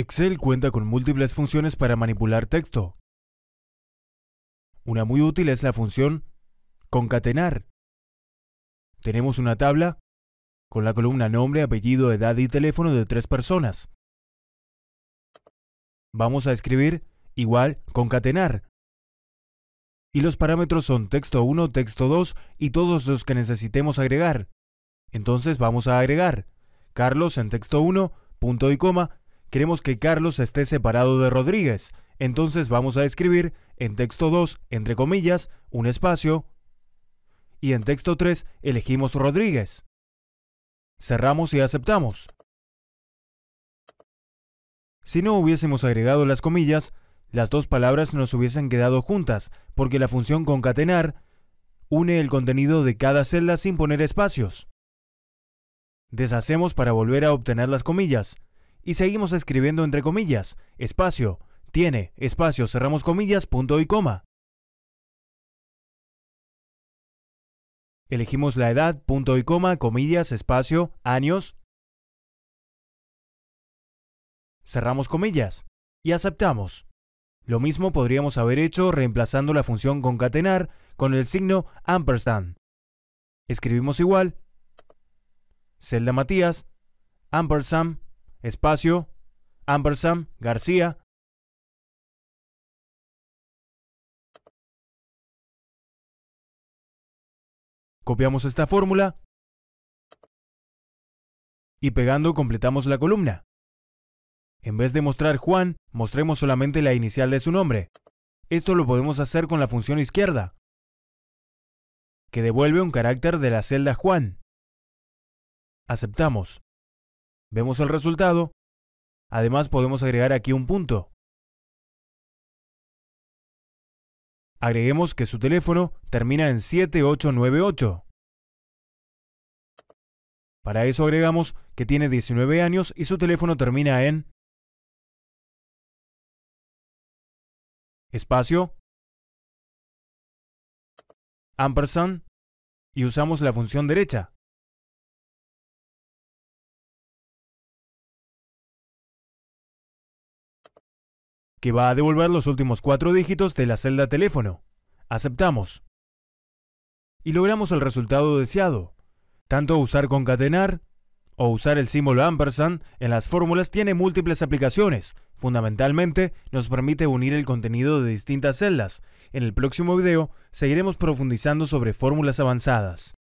Excel cuenta con múltiples funciones para manipular texto. Una muy útil es la función concatenar. Tenemos una tabla con la columna nombre, apellido, edad y teléfono de tres personas. Vamos a escribir igual concatenar. Y los parámetros son texto 1, texto 2 y todos los que necesitemos agregar. Entonces vamos a agregar Carlos en texto 1, punto y coma, queremos que Carlos esté separado de Rodríguez. Entonces vamos a escribir en texto 2, entre comillas, un espacio, y en texto 3 elegimos Rodríguez. Cerramos y aceptamos. Si no hubiésemos agregado las comillas, las dos palabras nos hubiesen quedado juntas, porque la función concatenar une el contenido de cada celda sin poner espacios. Deshacemos para volver a obtener las comillas y seguimos escribiendo entre comillas, espacio, tiene, espacio, cerramos comillas, punto y coma. Elegimos la edad, punto y coma, comillas, espacio, años. Cerramos comillas y aceptamos. Lo mismo podríamos haber hecho reemplazando la función concatenar con el signo ampersand. Escribimos igual, celda Matías, ampersand, espacio, Ambersam García. Copiamos esta fórmula y pegando completamos la columna. En vez de mostrar Juan, mostremos solamente la inicial de su nombre. Esto lo podemos hacer con la función izquierda, que devuelve un carácter de la celda Juan. Aceptamos. Vemos el resultado. Además podemos agregar aquí un punto. Agreguemos que su teléfono termina en 7898. Para eso agregamos que tiene 19 años y su teléfono termina en espacio ampersand y usamos la función derecha. que va a devolver los últimos cuatro dígitos de la celda teléfono. Aceptamos. Y logramos el resultado deseado. Tanto usar concatenar o usar el símbolo ampersand en las fórmulas tiene múltiples aplicaciones. Fundamentalmente, nos permite unir el contenido de distintas celdas. En el próximo video, seguiremos profundizando sobre fórmulas avanzadas.